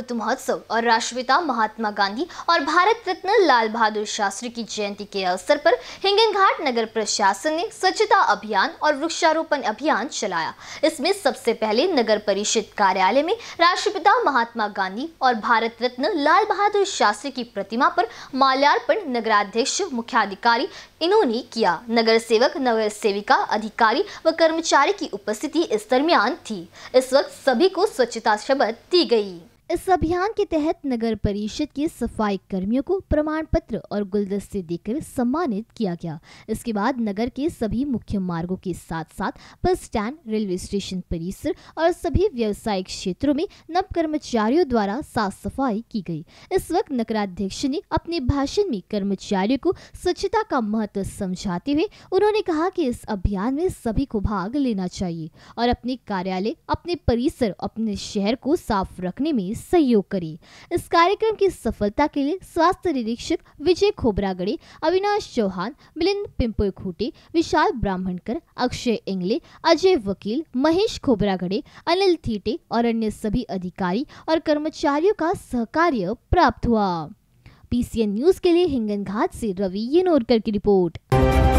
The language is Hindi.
अमृत महोत्सव और राष्ट्रपिता महात्मा गांधी और भारत रत्न लाल बहादुर शास्त्री की जयंती के अवसर पर हिंगन घाट नगर प्रशासन ने स्वच्छता अभियान और वृक्षारोपण अभियान चलाया इसमें सबसे पहले नगर परिषद कार्यालय में राष्ट्रपिता महात्मा गांधी और भारत रत्न लाल बहादुर शास्त्री की प्रतिमा पर माल्यार्पण नगराध्यक्ष मुख्याधिकारी इन्होंने किया नगर सेवक नगर सेविका अधिकारी व कर्मचारी की उपस्थिति इस दरमियान थी इस वक्त सभी को स्वच्छता शपथ दी गई इस अभियान के तहत नगर परिषद के सफाई कर्मियों को प्रमाण पत्र और गुलदस्ते देकर सम्मानित किया गया इसके बाद नगर के सभी मुख्य मार्गों के साथ साथ बस स्टैंड रेलवे स्टेशन परिसर और सभी व्यवसायिक क्षेत्रों में नव कर्मचारियों द्वारा साफ सफाई की गई इस वक्त नगराध्यक्ष ने अपने भाषण में कर्मचारियों को स्वच्छता का महत्व समझाते हुए उन्होंने कहा की इस अभियान में सभी को भाग लेना चाहिए और अपने कार्यालय अपने परिसर अपने शहर को साफ रखने में सहयोग करी इस कार्यक्रम की सफलता के लिए स्वास्थ्य निरीक्षक विजय खोबरागड़ी अविनाश चौहान मिलिंद पिंपुर खूटी विशाल ब्राह्मणकर अक्षय इंगले अजय वकील महेश खोबरागड़ी अनिल थीटे और अन्य सभी अधिकारी और कर्मचारियों का सहकार्य प्राप्त हुआ पीसीएन न्यूज के लिए हिंगन घाट से रवि येनोरकर की रिपोर्ट